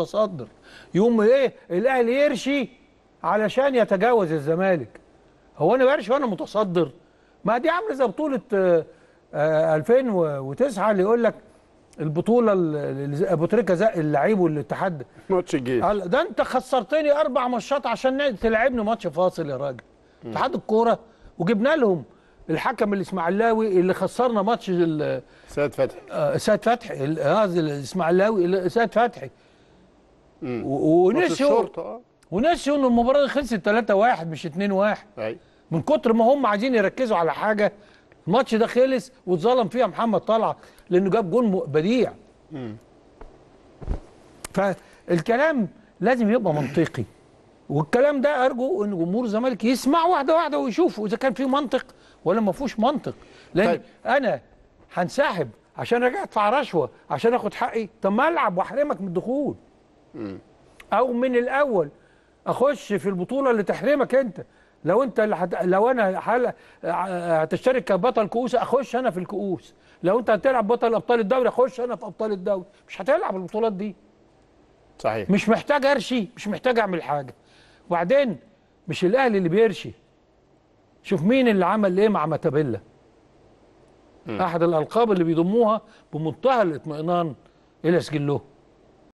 متصدر يقوم ايه الاهلي يرشي علشان يتجاوز الزمالك هو انا برشي وانا متصدر ما دي عامله زي بطوله 2009 آه، اللي يقول لك البطوله اللي ابو تريكه زق اللعيب والاتحاد ماتش الجيش ده انت خسرتني اربع ماتشات عشان تلعبني ماتش فاصل يا راجل اتحاد الكوره وجبنا لهم الحكم الاسماعيلاوي اللي خسرنا ماتش سيد فتحي آه سيد فتحي آه، الاسماعيلاوي سيد فتحي ونسيوا آه. ونسيوا ان المباراه دي خلصت 3-1 مش 2-1 من كتر ما هم عايزين يركزوا على حاجه الماتش ده خلص واتظلم فيها محمد طلعت لانه جاب جون بديع فالكلام لازم يبقى منطقي والكلام ده ارجو ان جمهور الزمالك يسمع واحده واحده ويشوفوا اذا كان في منطق ولا ما فيهوش منطق لان طيب. انا هنسحب عشان ارجع ادفع رشوه عشان اخد حقي طب ما العب واحرمك من الدخول او من الاول اخش في البطوله اللي تحرمك انت لو انت اللي حت... لو انا حل... هتشترك كبطل كؤوس اخش انا في الكؤوس لو انت هتلعب بطل ابطال الدوري اخش انا في ابطال الدوري مش هتلعب البطولات دي صحيح مش محتاج ارشي مش محتاج اعمل حاجه وبعدين مش الاهلي اللي بيرشي شوف مين اللي عمل ايه مع ماتابيلا احد الالقاب اللي بيضموها بمنتهى الاطمئنان الى سجلهم